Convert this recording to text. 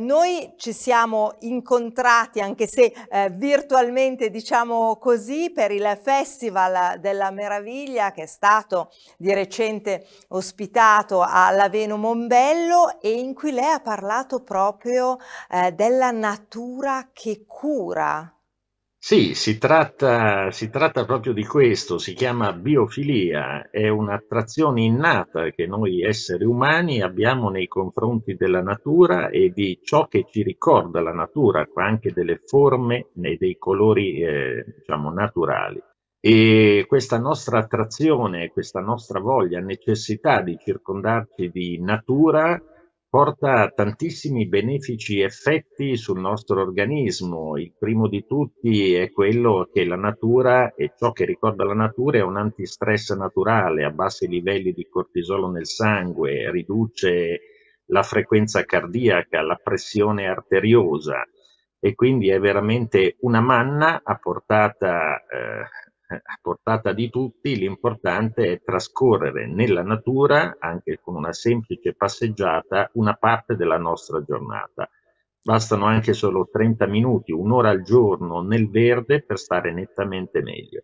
Noi ci siamo incontrati, anche se eh, virtualmente diciamo così, per il Festival della Meraviglia che è stato di recente ospitato all'Aveno Mombello e in cui lei ha parlato proprio eh, della natura che cura. Sì, si tratta, si tratta proprio di questo, si chiama biofilia, è un'attrazione innata che noi esseri umani abbiamo nei confronti della natura e di ciò che ci ricorda la natura, anche delle forme e dei colori eh, diciamo, naturali. E questa nostra attrazione, questa nostra voglia, necessità di circondarci di natura, porta tantissimi benefici effetti sul nostro organismo. Il primo di tutti è quello che la natura e ciò che ricorda la natura è un antistress naturale, abbassa i livelli di cortisolo nel sangue, riduce la frequenza cardiaca, la pressione arteriosa e quindi è veramente una manna a portata eh, a portata di tutti, l'importante è trascorrere nella natura, anche con una semplice passeggiata, una parte della nostra giornata. Bastano anche solo 30 minuti, un'ora al giorno nel verde per stare nettamente meglio.